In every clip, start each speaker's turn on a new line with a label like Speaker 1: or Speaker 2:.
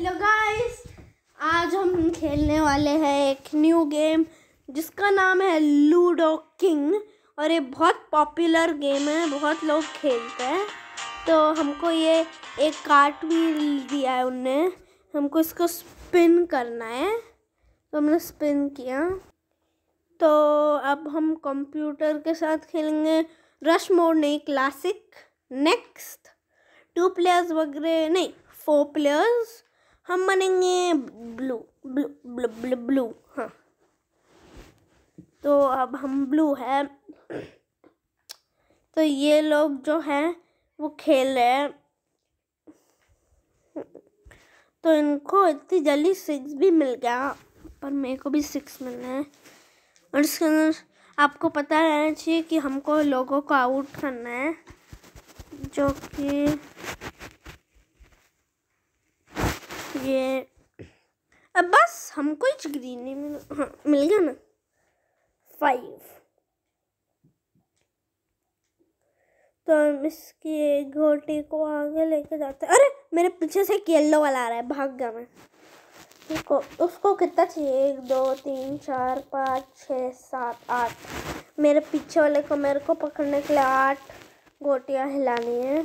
Speaker 1: Hello guys आज हम खेलने वाले हैं एक न्यू गेम जिसका नाम है लूडो किंग और ये बहुत पॉपुलर गेम है बहुत लोग खेलते हैं तो हमको ये एक कार्ट भी दिया है उनने हमको इसको स्पिन करना है तो हमने स्पिन किया तो अब हम कंप्यूटर के साथ खेलेंगे रश मोड नहीं क्लासिक नेक्स्ट टू प्लेयर्स वगैरह नहीं फोर प्लेयर्स हम बनेंगे blue blue blue blue, blue हाँ तो अब हम ब्लू है तो ये लोग जो हैं वो खेल रहे हैं तो इनको इतनी जल्दी सिक्स भी मिल गया पर मेरे को भी सिक्स मिलना है और इसके अंदर आपको पता रहना चाहिए कि हमको लोगों को आउट करना है जो कि ये अब बस हमको ही ग्रीन मिल हाँ मिल गया ना फाइव तो हम इसके घोटे को आगे लेके जाते हैं अरे मेरे पीछे से एक येल्लो वाला आ रहा है भाग गया मैं उसको उसको कितना चाहिए एक दो तीन चार पाँच छः सात आठ मेरे पीछे वाले को मेरे को पकड़ने के लिए आठ गोटियाँ हिलानी है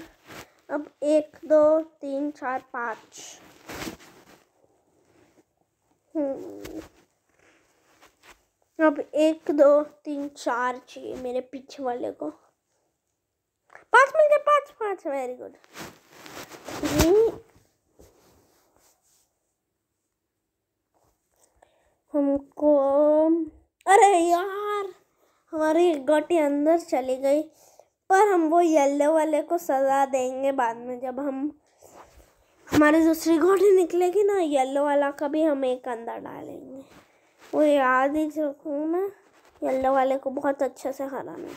Speaker 1: अब एक दो तीन चार पाँच हम्म। अब एक दो तीन चार चाहिए मेरे पीछे वाले को पाँच मिल गए पाँच पाँच वेरी गुड हमको अरे यार हमारी गोटी अंदर चली गई पर हम वो येलो वाले को सज़ा देंगे बाद में जब हम हमारे दूसरी घोड़ी निकलेगी ना येलो वाला का भी हम एक अंदर डालेंगे वो याद ही रखूँ मैं येलो वाले को बहुत अच्छे से हराना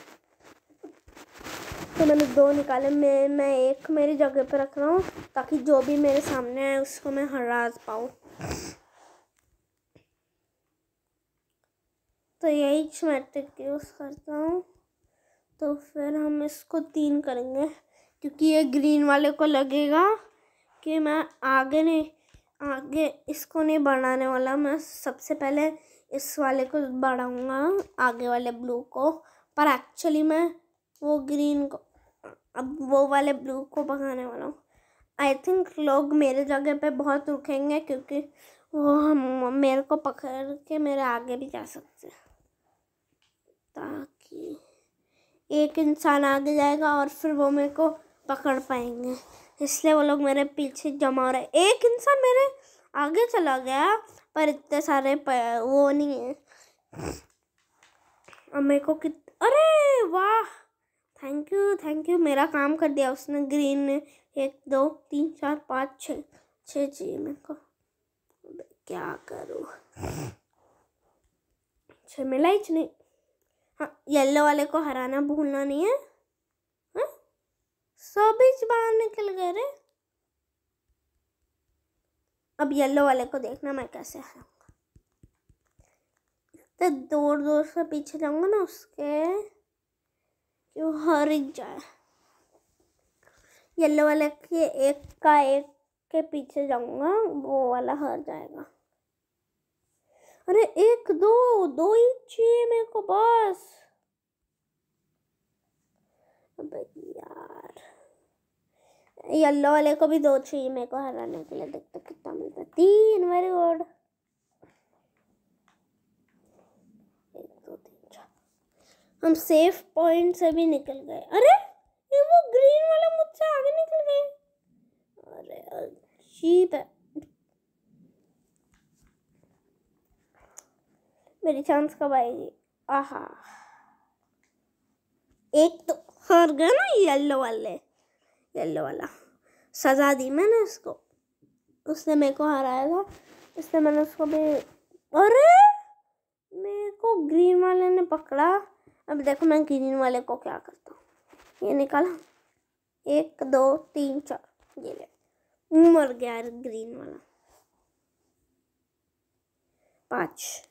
Speaker 1: तो मैंने दो निकाले मैं मैं एक मेरी जगह पर रख रहा हूँ ताकि जो भी मेरे सामने आए उसको मैं हरा पाऊँ तो यही मैट्रिक यूज़ करता हूँ तो फिर हम इसको तीन करेंगे क्योंकि ये ग्रीन वाले को लगेगा कि मैं आगे नहीं आगे इसको नहीं बढ़ाने वाला मैं सबसे पहले इस वाले को बढ़ाऊँगा आगे वाले ब्लू को पर एक्चुअली मैं वो ग्रीन को अब वो वाले ब्लू को भगाने वाला हूँ आई थिंक लोग मेरे जगह पे बहुत रुकेंगे क्योंकि वो हम मेरे को पकड़ के मेरे आगे भी जा सकते हैं ताकि एक इंसान आगे जाएगा और फिर वो मेरे को पकड़ पाएंगे इसलिए वो लोग मेरे पीछे जमा हो रहे एक इंसान मेरे आगे चला गया पर इतने सारे वो नहीं है अब मेरे को कित अरे वाह थैंक यू थैंक यू मेरा काम कर दिया उसने ग्रीन ने एक दो तीन चार पाँच छः छः चाहिए मेरे को क्या करूँ छः मिला ही नहीं हाँ येल्लो वाले को हराना भूलना नहीं है सभी बाहर निकल गए रे अब येलो वाले को देखना मैं कैसे हराऊंगा इतने दूर दूर से पीछे जाऊंगा ना उसके कि वो हर जाए येलो वाले के एक का एक के पीछे जाऊंगा वो वाला हर जाएगा अरे एक दो दो ही चाहिए मेरे को बस भाई यार येल्लो वाले को भी दो चाहिए मेरे को हराने के लिए देखते तो कितना मिलता है तीन वेरी गुड हम सेफ पॉइंट से भी निकल गए अरे ये वो ग्रीन वाला मुझसे आगे निकल गए अरे अजीब है मेरी चांस कब आएगी आहा एक तो और गया ना येल्लो वाले येल्लो वाला सजा दी मैंने उसको उसने मेरे को हराया था इसलिए मैंने उसको भी अरे मेरे को ग्रीन वाले ने पकड़ा अब देखो मैं ग्रीन वाले को क्या करता हूँ ये निकाला एक दो तीन चार ये ले मर गया ग्रीन वाला पाँच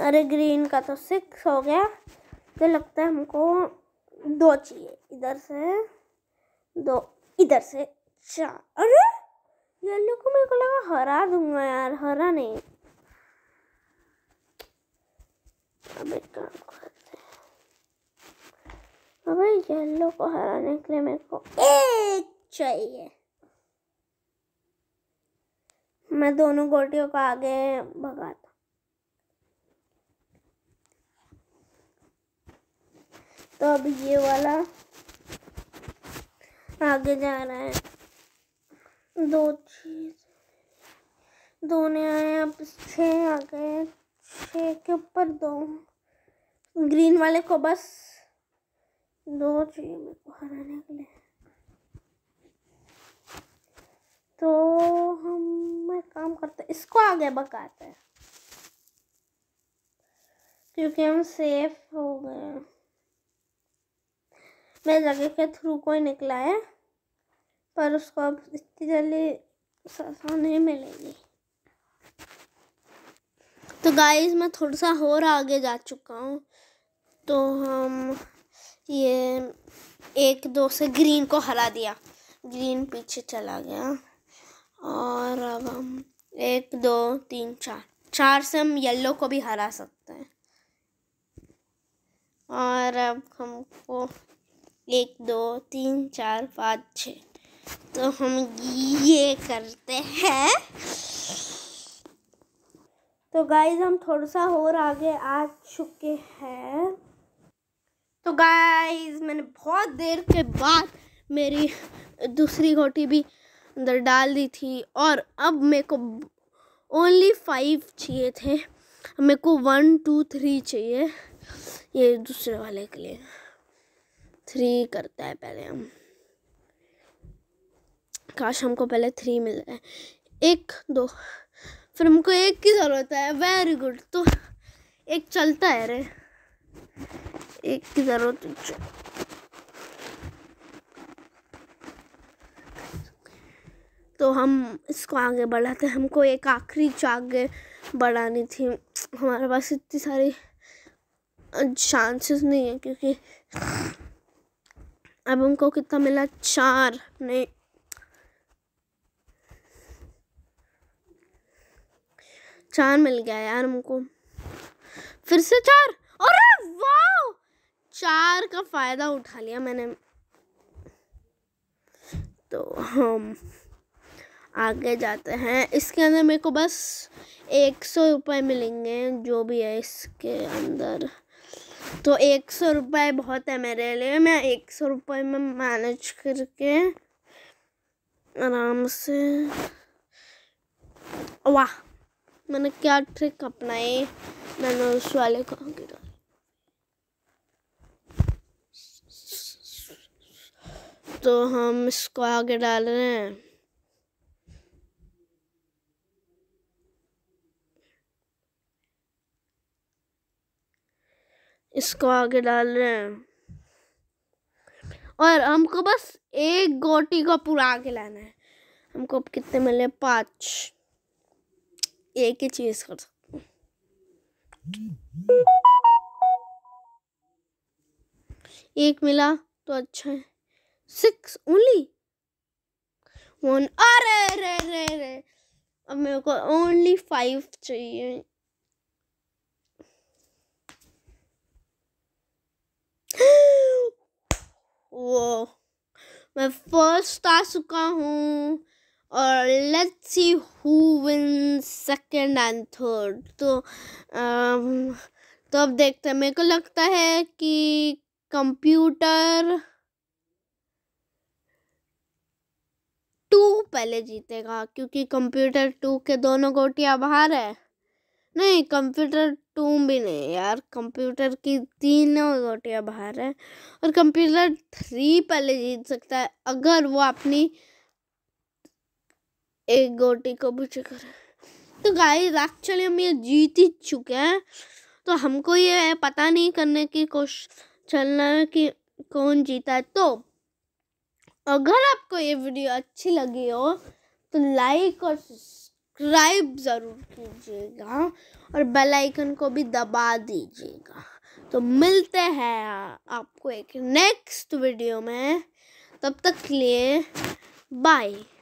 Speaker 1: अरे ग्रीन का तो सिक्स हो गया तो लगता है हमको दो चाहिए इधर से दो इधर से चार अरे येलो को मेरे को लगा हरा दूंगा यार हरा नहीं अब एक काम करते हैं अबे येलो को हराने के लिए मेरे को एक चाहिए मैं दोनों गोटियों को आगे भगाता तो अब ये वाला आगे जा रहा है दो चीज दो ने आए अब छः आ गए छः के ऊपर दो ग्रीन वाले को बस दो चाहिए मेरे को हराने के लिए तो हम एक काम करते इसको आगे बकाते हैं क्योंकि हम सेफ हो गए मैं जगह के थ्रू कोई निकला है पर उसको अब इतनी जल्दी सजा नहीं मिलेगी तो गाइस मैं थोड़ा सा और आगे जा चुका हूँ तो हम ये एक दो से ग्रीन को हरा दिया ग्रीन पीछे चला गया और अब हम एक दो तीन चार चार से हम येलो को भी हरा सकते हैं और अब हमको एक दो तीन चार पाँच छ तो हम ये करते हैं तो गाइज हम थोड़ा सा और आगे आ चुके हैं तो गाइज मैंने बहुत देर के बाद मेरी दूसरी गोटी भी अंदर डाल दी थी और अब मेरे को ओनली फाइव चाहिए थे मेरे को वन टू थ्री चाहिए ये दूसरे वाले के लिए थ्री करते हैं पहले हम काश हमको पहले थ्री मिल जाए एक दो फिर हमको एक की ज़रूरत है वेरी गुड तो एक चलता है रे एक की ज़रूरत तो हम इसको आगे बढ़ाते हमको एक आखिरी आगे बढ़ानी थी हमारे पास इतनी सारी चांसेस नहीं है क्योंकि अब उनको कितना मिला चार नहीं चार मिल गया यार हमको फिर से चार अरे वाह चार का फायदा उठा लिया मैंने तो हम आगे जाते हैं इसके अंदर मेरे को बस एक सौ रुपये मिलेंगे जो भी है इसके अंदर तो एक सौ रुपये बहुत है मेरे लिए मैं एक सौ रुपये में मैनेज करके आराम से वाह मैंने क्या ट्रिक अपनाई मैंने उस वाले को गिरा तो हम इसको आगे डाल रहे हैं इसको आगे डाल रहे हैं और हमको बस एक गोटी को पूरा आगे लाना है हमको अब कितने मिले पाँच एक ही चीज़ कर सकते एक मिला तो अच्छा है सिक्स ओनली वन अरे रे रे रे अब मेरे को ओनली फाइव चाहिए वो मैं फर्स्ट आ चुका हूँ और let's see who win second and third तो आम, um, तो अब देखते हैं मेरे को लगता है कि कंप्यूटर टू पहले जीतेगा क्योंकि कंप्यूटर टू के दोनों गोटियाँ बाहर है नहीं कंप्यूटर टू भी नहीं यार कंप्यूटर की तीनों गोटियाँ बाहर है और कंप्यूटर थ्री पहले जीत सकता है अगर वो अपनी एक गोटी को बचे करे तो गाइस एक्चुअली हम ये जीत ही चुके हैं तो हमको ये पता नहीं करने की कोशिश चलना है कि कौन जीता है तो अगर आपको ये वीडियो अच्छी लगी हो तो लाइक और सब्सक्राइब ज़रूर कीजिएगा और बेल आइकन को भी दबा दीजिएगा तो मिलते हैं आपको एक नेक्स्ट वीडियो में तब तक लिए बाय